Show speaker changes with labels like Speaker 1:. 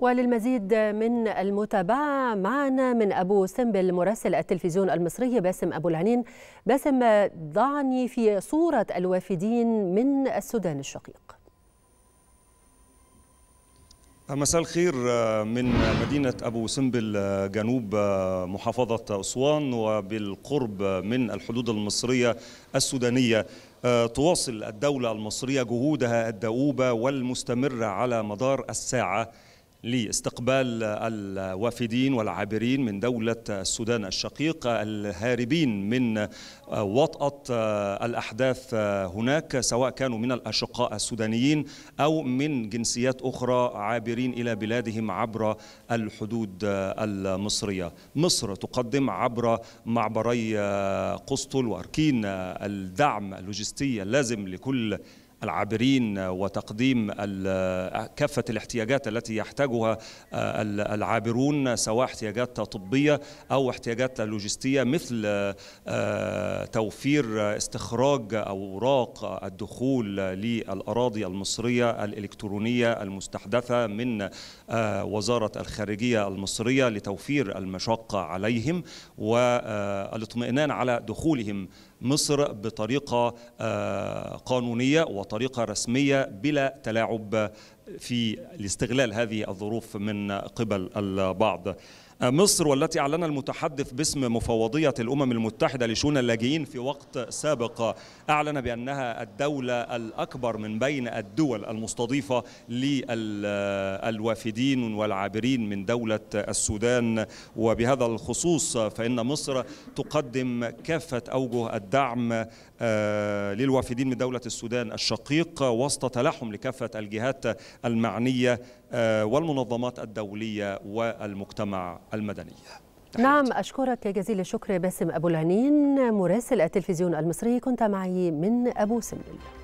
Speaker 1: وللمزيد من المتابعة معنا من أبو سمبل مراسل التلفزيون المصري باسم أبو العنين باسم ضعني في صورة الوافدين من السودان الشقيق
Speaker 2: مساء الخير آه، من مدينة أبو سمبل جنوب آه، محافظة أسوان وبالقرب من الحدود المصرية السودانية آه، تواصل الدولة المصرية جهودها الدؤوبة والمستمرة على مدار الساعة لاستقبال الوافدين والعابرين من دولة السودان الشقيق الهاربين من وطأة الأحداث هناك سواء كانوا من الأشقاء السودانيين أو من جنسيات أخرى عابرين إلى بلادهم عبر الحدود المصرية مصر تقدم عبر معبري قسطل وأركين الدعم اللوجستي اللازم لكل العابرين وتقديم كافة الاحتياجات التي يحتاجها العابرون سواء احتياجات طبية أو احتياجات لوجستية مثل آه، توفير استخراج أوراق الدخول للأراضي المصرية الإلكترونية المستحدثة من آه، وزارة الخارجية المصرية لتوفير المشقة عليهم والاطمئنان آه، على دخولهم مصر بطريقة آه، قانونية وطريقة رسمية بلا تلاعب في لاستغلال هذه الظروف من قبل البعض مصر والتي أعلن المتحدث باسم مفوضية الأمم المتحدة لشؤون اللاجئين في وقت سابق أعلن بأنها الدولة الأكبر من بين الدول المستضيفة للوافدين والعابرين من دولة السودان وبهذا الخصوص فإن مصر تقدم كافة أوجه الدعم آه، للوافدين من دولة السودان الشقيق وسط تلاحم لكافة الجهات المعنية آه، والمنظمات الدولية والمجتمع المدني
Speaker 1: نعم أشكرك جزيل الشكر باسم أبو العنين مراسل التلفزيون المصري كنت معي من أبو سمبل